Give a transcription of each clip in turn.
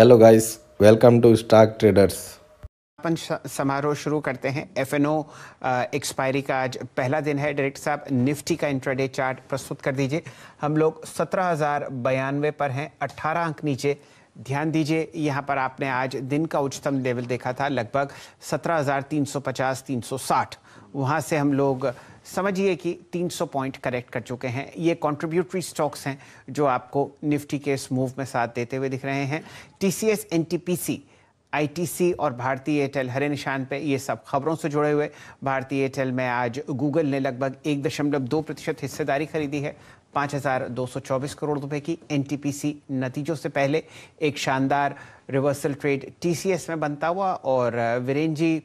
Hello guys welcome to stock traders अपन समारोह शुरू करते हैं एफ एक्सपायरी का आज पहला दिन है डायरेक्टर साहब निफ्टी का इंट्राडे चार्ट प्रस्तुत कर दीजिए हम लोग सत्रह हज़ार बयानवे पर हैं अट्ठारह अंक नीचे ध्यान दीजिए यहाँ पर आपने आज दिन का उच्चतम लेवल देखा था लगभग सत्रह हजार तीन तीन सौ पचास सौ साठ वहाँ से हम लोग समझिए कि 300 पॉइंट करेक्ट कर चुके हैं ये कंट्रीब्यूटरी स्टॉक्स हैं जो आपको निफ्टी के इस मूव में साथ देते हुए दिख रहे हैं T C S N T P C ITC और भारतीय एयरटेल हरे निशान पे ये सब खबरों से जुड़े हुए भारतीय एयरटेल में आज गूगल ने लगभग एक दशमलव दो प्रतिशत हिस्सेदारी खरीदी है 5,224 करोड़ रुपए की सी नतीजों से पहले एक शानदार रिवर्सल ट्रेड टीसीएस में बनता हुआ और वीरेन जी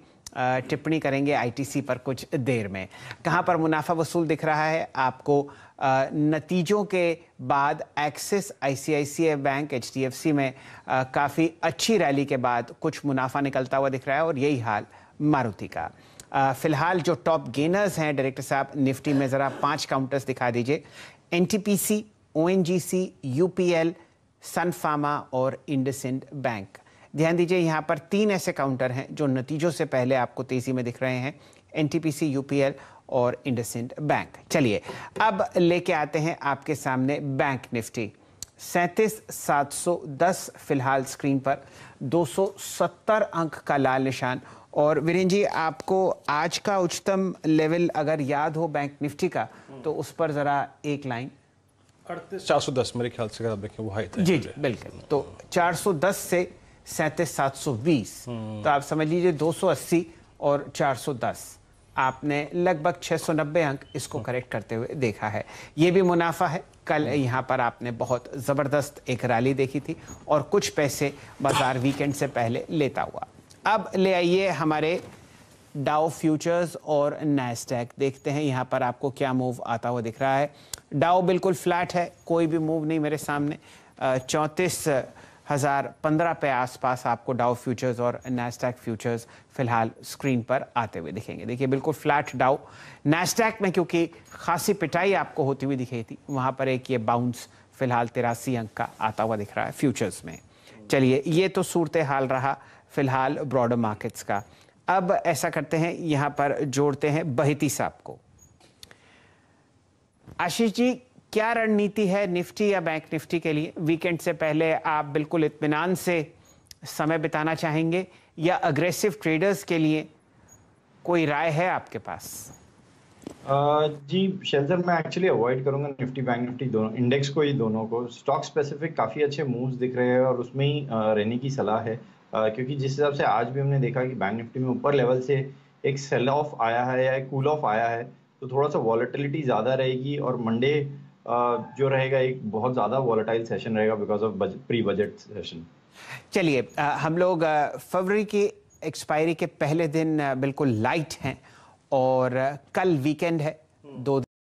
टिप्पणी करेंगे आईटीसी पर कुछ देर में कहाँ पर मुनाफा वसूल दिख रहा है आपको नतीजों के बाद एक्सिस आईसीआईसीआई बैंक एचडीएफसी में काफ़ी अच्छी रैली के बाद कुछ मुनाफा निकलता हुआ दिख रहा है और यही हाल मारुति का फिलहाल जो टॉप गेनर्स हैं डायरेक्टर साहब निफ्टी में ज़रा पांच काउंटर्स दिखा दीजिए N T P C O N G C U P L Sun Pharma और इंडसइंड बैंक ध्यान दीजिए यहाँ पर तीन ऐसे काउंटर हैं जो नतीजों से पहले आपको तेजी में दिख रहे हैं एन टी और इंडसेंड बैंक चलिए अब लेके आते हैं आपके सामने बैंक निफ्टी सैंतीस सात सौ दस फिलहाल स्क्रीन पर दो सौ सत्तर अंक का लाल निशान और वीरेन जी आपको आज का उच्चतम लेवल अगर याद हो बैंक निफ्टी का तो उस पर ज़रा एक लाइन अड़तीस चार सौ दस मेरे ख्याल से अगर आप देखें वो हाई जी जी बिल्कुल तो चार सौ दस से सैंतीस सात सौ बीस हम्म। तो आप समझ लीजिए दो सौ अस्सी और चार सौ दस आपने लगभग सौ नब्बे अंक इसको करेक्ट हम्म। करते हुए देखा है ये भी मुनाफा है कल हम्म। यहाँ पर आपने बहुत ज़बरदस्त एक रैली देखी थी और कुछ पैसे बाजार वीकेंड से पहले लेता हुआ अब ले आइए हमारे डाओ फ्यूचर्स और नैसटैक देखते हैं यहाँ पर आपको क्या मूव आता हुआ दिख रहा है डाओ बिल्कुल फ्लैट है कोई भी मूव नहीं मेरे सामने चौंतीस uh, हज़ार पंद्रह पे आसपास आपको डाउ फ्यूचर्स और नेस्टैक फ्यूचर्स फिलहाल स्क्रीन पर आते हुए दिखेंगे देखिए बिल्कुल फ्लैट डाउ नेस्टैक में क्योंकि खासी पिटाई आपको होती हुई दिखी थी वहाँ पर एक ये बाउंस फिलहाल तिरासी अंक का आता हुआ दिख रहा है फ्यूचर्स में चलिए ये तो सूरत हाल रहा फिलहाल ब्रॉडर मार्केट्स का अब ऐसा करते हैं यहाँ पर जोड़ते हैं बहती साहब को आशीष जी क्या रणनीति है निफ्टी या बैंक निफ्टी के लिए वीकेंड से पहले आप बिल्कुल इतमान से समय बिताना चाहेंगे या अग्रेसिव ट्रेडर्स के लिए कोई राय है आपके पास जी शेल्टर मैं एक्चुअली अवॉइड करूंगा निफ्टी बैंक निफ्टी दोनों इंडेक्स को ही दोनों को स्टॉक स्पेसिफिक काफ़ी अच्छे मूव्स दिख रहे हैं और उसमें ही रहने की सलाह है क्योंकि जिस हिसाब से आज भी हमने देखा कि बैंक निफ्टी में ऊपर लेवल से एक सेल ऑफ आया है या एक कूल ऑफ आया है तो थोड़ा सा वॉलिटिलिटी ज़्यादा रहेगी और मंडे जो रहेगा एक बहुत ज़्यादा वॉलेटाइल सेशन रहेगा because of pre budget session चलिए हम लोग फरवरी की एक्सपायरी के पहले दिन बिल्कुल लाइट हैं और कल वीकेंड है दो